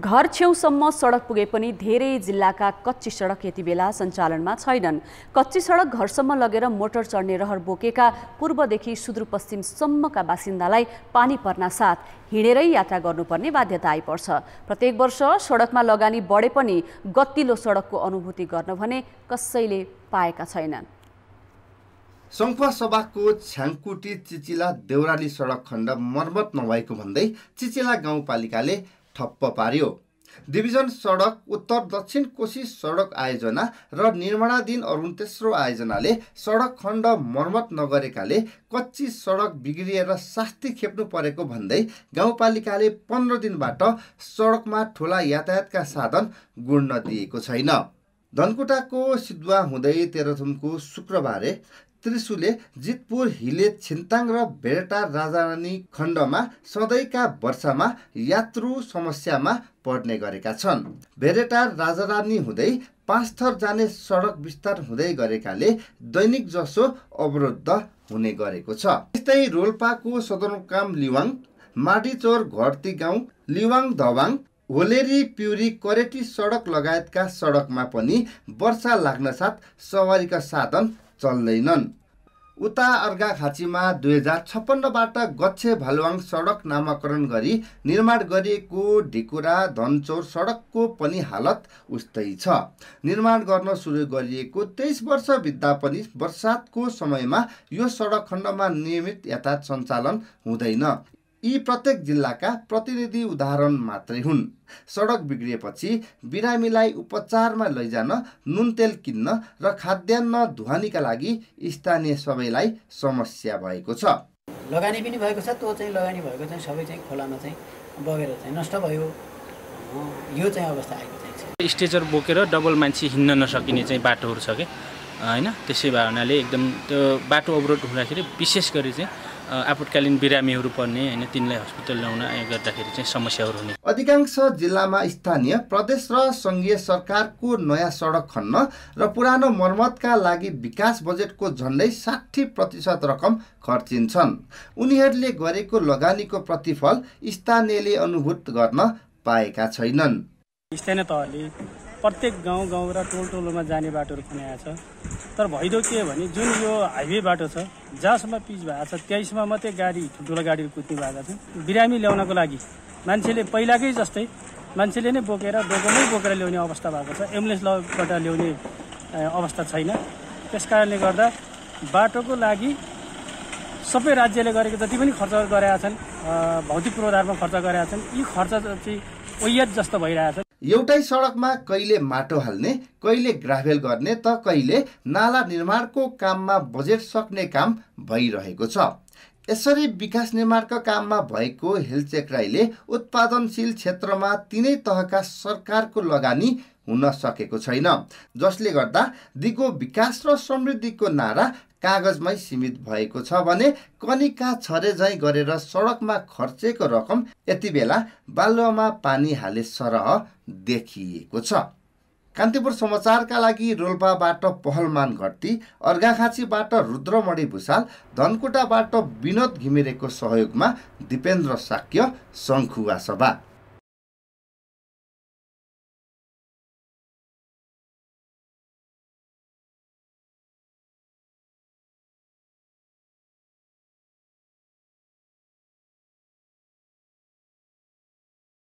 घर छेउसम्म सडक पुगे पनि धेरै जिल्लाका कच्ची सडक यति बेला सञ्चालनमा छैनन् कच्ची सडक घरसम्म लगेर मोटर चढ्ने रहर बोकेका पूर्वदेखि सुदूरपश्चिमसम्मका बासिन्दालाई पानी पर्न साथ हिँडेरै यात्रा गर्नुपर्ने बाध्यता आइपर्छ प्रत्येक वर्ष सडकमा लगानी बढे पनि गतिलो सडकको अनुभूति गर्न भने कसैले पाएका छैनन् सङ्खुवा सभाको छ्याङकुटी चिचिला देउराली सडक खण्ड मर्मत नभएको भन्दै चिचिला गाउँपालिकाले ठप्प पार्यो डिभिजन सडक उत्तर दक्षिण कोशी सडक आयोजना र निर्माणाधीन अरुण तेस्रो आयोजनाले सडक खण्ड मर्मत नगरेकाले कच्ची सडक बिग्रिएर शास्ति खेप्नु परेको भन्दै गाउँपालिकाले पन्ध्र दिनबाट सडकमा ठुला यातायातका साधन गुड्न दिएको छैन धनकुटाको सिद्वा हुँदै तेह्रथुमको शुक्रबारे त्रिशुले जितपुर हिले छिन्ताङ र भेटा राजारानी खण्डमा सधैँका वर्षामा यात्रु समस्यामा पर्ने गरेका छन् भेरेटार राजारानी हुँदै पाँच थर जाने सडक विस्तार हुँदै गरेकाले दैनिक जसो अवरुद्ध हुने गरेको छ त्यस्तै रोल्पाको सदरमुकाम लिवाङ माडीचोर घरती गाउँ लिवाङ धवाङ होलेरी प्युरी करेटी सडक लगायतका सडकमा पनि वर्षा लाग्नसाथ सवारीका साधन चल्दैनन् उता अर्घाखाँचीमा दुई हजार छप्पन्नबाट गच्छे भलवाङ सडक नामाकरण गरी निर्माण गरिएको ढिकुरा धनचौर सडकको पनि हालत उस्तै छ निर्माण गर्न सुरु गरिएको तेइस वर्ष बित्दा पनि बर्सातको समयमा यो सडक खण्डमा नियमित यातायात सञ्चालन हुँदैन यी प्रत्येक जिल्लाका प्रतिनिधि उदाहरण मात्रै हुन् सडक बिग्रिएपछि बिरामीलाई उपचारमा लैजान नुन तेल किन्न र खाद्यान्न धुवानीका लागि स्थानीय सबैलाई समस्या भएको छ लगानी पनि भएको छ त्यो चाहिँ लगानी भएको चाहिँ सबै चाहिँ खोलामा चाहिँ बगेर चाहिँ नष्ट भयो यो चाहिँ अवस्था आएको चाहिँ स्टेजर बोकेर डबल मान्छे हिँड्न नसकिने चाहिँ बाटोहरू छ कि होइन त्यसै भए हुनाले एकदम त्यो बाटो अवरोध हुँदाखेरि विशेष गरी चाहिँ आपतकालीन बिरामीहरू पर्ने होइन तिनलाई हस्पिटल ल्याउन गर्दाखेरि चाहिँ समस्याहरू हुने अधिकांश जिल्लामा स्थानीय प्रदेश र सङ्घीय सरकारको नयाँ सडक खन्न र पुरानो मर्मतका लागि विकास बजेटको झन्डै साठी प्रतिशत रकम खर्चिन्छन् उनीहरूले गरेको लगानीको प्रतिफल स्थानीयले अनुभूत गर्न पाएका छैनन् स्थानीय तहले प्रत्येक गाउँ गाउँ र टोल टोलमा जाने बाटोहरू खनाएको छ तर भइदो के भने जुन यो हाइवे बाटो छ जहाँसम्म पिच भएको छ त्यहीसम्म मात्रै गाडी ठुल्ठुलो गाडीहरू कुद्ने भएको छ बिरामी ल्याउनको लागि मान्छेले पहिलाकै जस्तै मान्छेले नै बोकेर डोकोमै बोकेर ल्याउने अवस्था भएको छ एम्बुलेन्सबाट ल्याउने अवस्था छैन त्यस कारणले गर्दा बाटोको लागि सबै राज्यले गरेको जति पनि खर्च गरेका छन् भौतिक पूर्वाधारमा खर्च गरेका छन् यी खर्च चाहिँ ओयत जस्तो भइरहेछ एउटै सडकमा कहिले माटो हाल्ने कहिले ग्राभेल गर्ने त कहिले नाला निर्माणको काममा बजेट सक्ने काम भइरहेको छ यसरी विकास निर्माणका काममा भएको हेलचेक्राईले उत्पादनशील क्षेत्रमा तिनै तहका सरकारको लगानी हुन सकेको छैन जसले गर्दा दिगो विकास र समृद्धिको नारा कागजमै सीमित भएको छ भने कनिका छरेझै गरेर सडकमा खर्चेको रकम यति बेला बालुवामा पानी हाले सरह देखिएको छ कान्तिपुर समाचारका लागि रोल्पाबाट पहलमान घट्टी अर्घाखाँचीबाट रुद्रमणि भुषाल धनकुटाबाट विनोद घिमिरेको सहयोगमा दिपेन्द्र साक्य सङ्खुवा सभा